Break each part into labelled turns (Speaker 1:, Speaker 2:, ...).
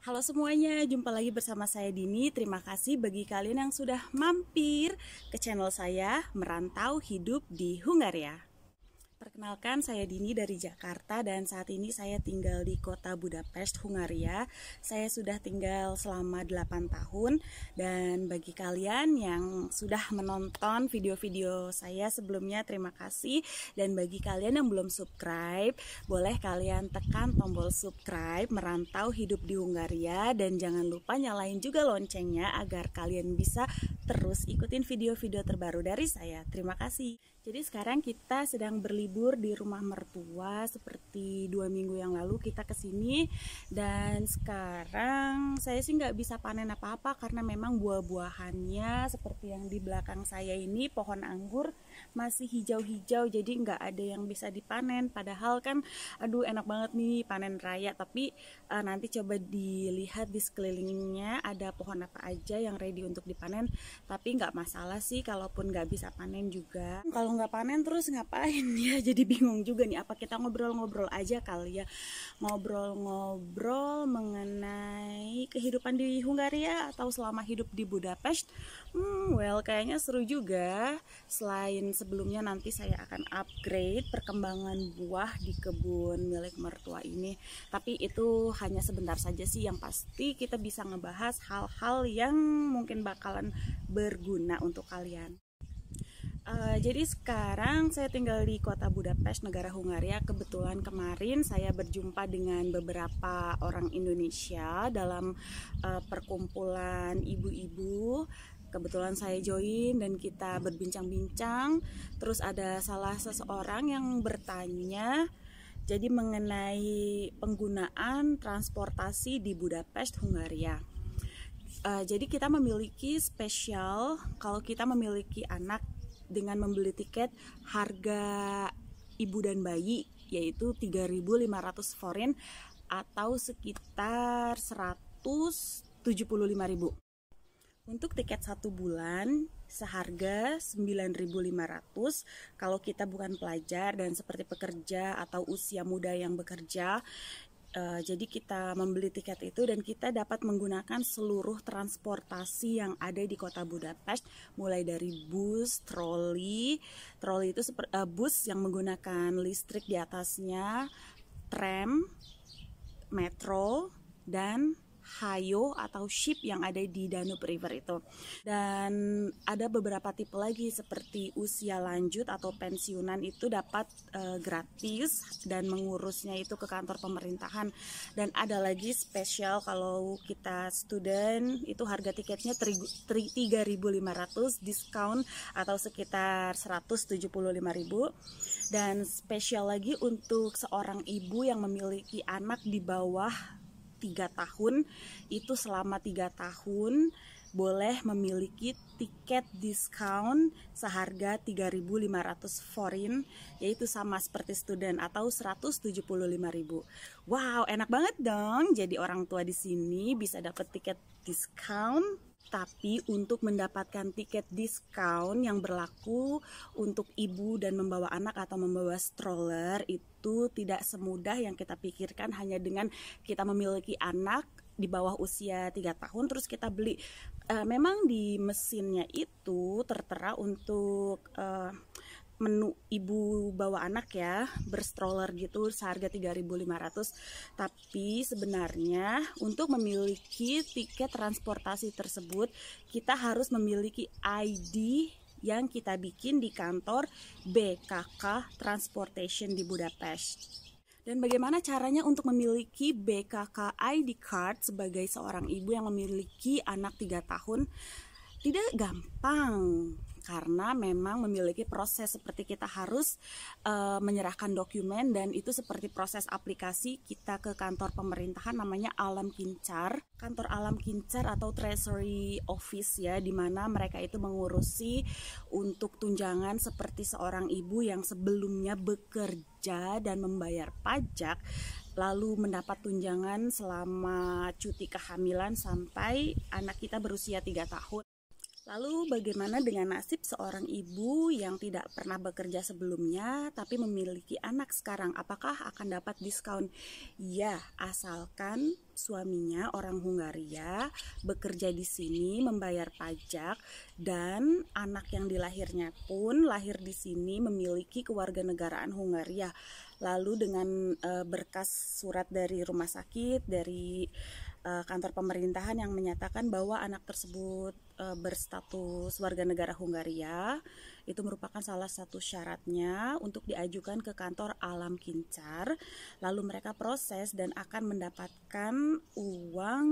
Speaker 1: Halo semuanya, jumpa lagi bersama saya Dini. Terima kasih bagi kalian yang sudah mampir ke channel saya Merantau Hidup di Hungaria. Perkenalkan, saya Dini dari Jakarta dan saat ini saya tinggal di kota Budapest, Hungaria. Saya sudah tinggal selama 8 tahun dan bagi kalian yang sudah menonton video-video saya sebelumnya terima kasih dan bagi kalian yang belum subscribe, boleh kalian tekan tombol subscribe merantau hidup di Hungaria dan jangan lupa nyalain juga loncengnya agar kalian bisa terus ikutin video-video terbaru dari saya. Terima kasih. Jadi sekarang kita sedang berlibur di rumah mertua seperti dua minggu yang lalu kita kesini dan sekarang saya sih nggak bisa panen apa-apa karena memang buah-buahannya seperti yang di belakang saya ini pohon anggur masih hijau-hijau jadi nggak ada yang bisa dipanen padahal kan aduh enak banget nih panen raya tapi uh, nanti coba dilihat di sekelilingnya ada pohon apa aja yang ready untuk dipanen tapi nggak masalah sih kalaupun nggak bisa panen juga kalau nggak panen terus ngapain ya jadi bingung juga nih apa kita ngobrol-ngobrol aja kali ya ngobrol-ngobrol mengenai kehidupan di Hungaria atau selama hidup di Budapest hmm well kayaknya seru juga selain sebelumnya nanti saya akan upgrade perkembangan buah di kebun milik mertua ini tapi itu hanya sebentar saja sih yang pasti kita bisa ngebahas hal-hal yang mungkin bakalan berguna untuk kalian Uh, jadi sekarang saya tinggal di kota Budapest, negara Hungaria. Kebetulan kemarin saya berjumpa dengan beberapa orang Indonesia dalam uh, perkumpulan ibu-ibu kebetulan saya join dan kita berbincang-bincang terus ada salah seseorang yang bertanya jadi mengenai penggunaan transportasi di Budapest Hungaria uh, jadi kita memiliki spesial kalau kita memiliki anak dengan membeli tiket harga ibu dan bayi yaitu 3.500 forint atau sekitar 175.000. Untuk tiket satu bulan seharga 9.500 kalau kita bukan pelajar dan seperti pekerja atau usia muda yang bekerja. Uh, jadi kita membeli tiket itu dan kita dapat menggunakan seluruh transportasi yang ada di kota Budapest mulai dari bus, troli, troli itu uh, bus yang menggunakan listrik di atasnya, tram, metro dan hayo atau ship yang ada di Danube River itu. Dan ada beberapa tipe lagi seperti usia lanjut atau pensiunan itu dapat uh, gratis dan mengurusnya itu ke kantor pemerintahan. Dan ada lagi spesial kalau kita student itu harga tiketnya 3.500 diskon atau sekitar 175.000 dan spesial lagi untuk seorang ibu yang memiliki anak di bawah tiga tahun itu selama tiga tahun boleh memiliki tiket diskon seharga 3.500 forin yaitu sama seperti student atau 175.000. Wow, enak banget dong. Jadi orang tua di sini bisa dapat tiket diskon tapi untuk mendapatkan tiket diskon yang berlaku untuk ibu dan membawa anak atau membawa stroller itu tidak semudah yang kita pikirkan hanya dengan kita memiliki anak di bawah usia 3 tahun terus kita beli uh, memang di mesinnya itu tertera untuk uh, menu ibu bawa anak ya berstroller gitu seharga 3.500 tapi sebenarnya untuk memiliki tiket transportasi tersebut kita harus memiliki ID yang kita bikin di kantor BKK Transportation di Budapest dan bagaimana caranya untuk memiliki BKK ID card sebagai seorang ibu yang memiliki anak 3 tahun tidak gampang karena memang memiliki proses seperti kita harus uh, menyerahkan dokumen dan itu seperti proses aplikasi kita ke kantor pemerintahan namanya Alam Kincar, kantor Alam Kincar atau Treasury Office ya di mana mereka itu mengurusi untuk tunjangan seperti seorang ibu yang sebelumnya bekerja dan membayar pajak lalu mendapat tunjangan selama cuti kehamilan sampai anak kita berusia 3 tahun. Lalu bagaimana dengan nasib seorang ibu yang tidak pernah bekerja sebelumnya tapi memiliki anak sekarang? Apakah akan dapat diskon? Ya, asalkan suaminya orang Hungaria bekerja di sini membayar pajak dan anak yang dilahirnya pun lahir di sini memiliki kewarganegaraan Hungaria. Lalu dengan eh, berkas surat dari rumah sakit dari uh, kantor pemerintahan yang menyatakan bahwa anak tersebut uh, berstatus warga negara Hungaria itu merupakan salah satu syaratnya untuk diajukan ke kantor Alam Kincar lalu mereka proses dan akan mendapatkan uang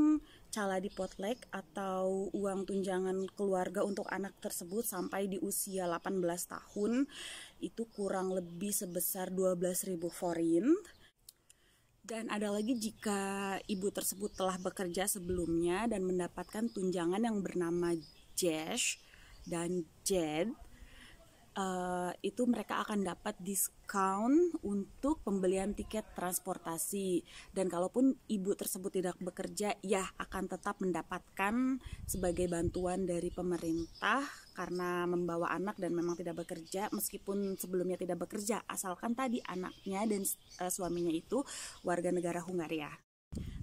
Speaker 1: cala di potlek atau uang tunjangan keluarga untuk anak tersebut sampai di usia 18 tahun itu kurang lebih sebesar 12.000 forint. Dan ada lagi jika ibu tersebut telah bekerja sebelumnya dan mendapatkan tunjangan yang bernama JESH dan JED uh, itu mereka akan dapat diskon untuk pembelian tiket transportasi dan kalaupun ibu tersebut tidak bekerja ya akan tetap mendapatkan sebagai bantuan dari pemerintah karena membawa anak dan memang tidak bekerja meskipun sebelumnya tidak bekerja asalkan tadi anaknya dan uh, suaminya itu warga negara Hungaria.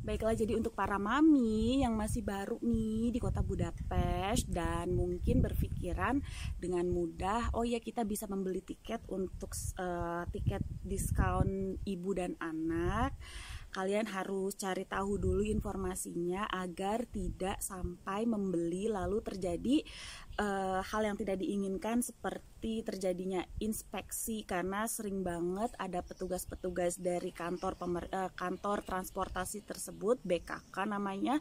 Speaker 1: Baiklah, jadi untuk para mami yang masih baru nih di kota Budapest dan mungkin berpikiran dengan mudah, oh ya kita bisa membeli tiket untuk uh, tiket diskon ibu dan anak kalian harus cari tahu dulu informasinya agar tidak sampai membeli lalu terjadi uh, hal yang tidak diinginkan seperti terjadinya inspeksi karena sering banget ada petugas-petugas dari kantor pemer, uh, kantor transportasi tersebut BKK namanya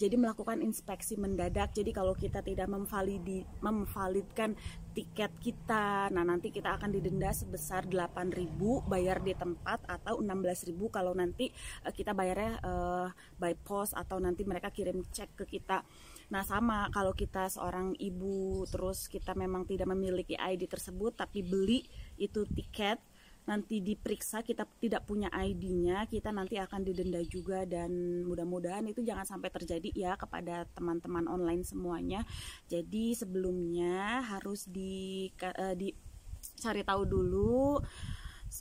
Speaker 1: jadi melakukan inspeksi mendadak jadi kalau kita tidak memvalidi memvalidkan tiket kita. Nah, nanti kita akan didenda sebesar 8.000 bayar di tempat atau 16.000 kalau nanti eh, kita bayarnya uh, by post atau nanti mereka kirim cek ke kita. Nah, sama kalau kita seorang ibu terus kita memang tidak memiliki ID tersebut tapi beli itu tiket nanti diperiksa kita tidak punya ID-nya kita nanti akan didenda juga dan mudah-mudahan itu jangan sampai terjadi ya kepada teman-teman online semuanya jadi sebelumnya harus di uh, eh, dicari tahu dulu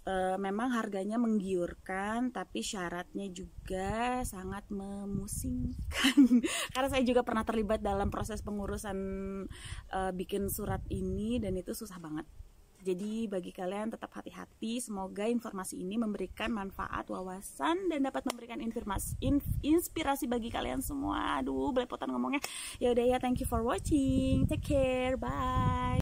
Speaker 1: eh, memang harganya menggiurkan tapi syaratnya juga sangat memusingkan karena saya juga pernah terlibat dalam proses pengurusan eh, bikin surat ini dan itu susah banget jadi bagi kalian tetap hati-hati, semoga informasi ini memberikan manfaat, wawasan, dan dapat memberikan informasi, in, inspirasi bagi kalian semua. Aduh, belepotan ngomongnya. Yaudah ya, thank you for watching. Take care, bye.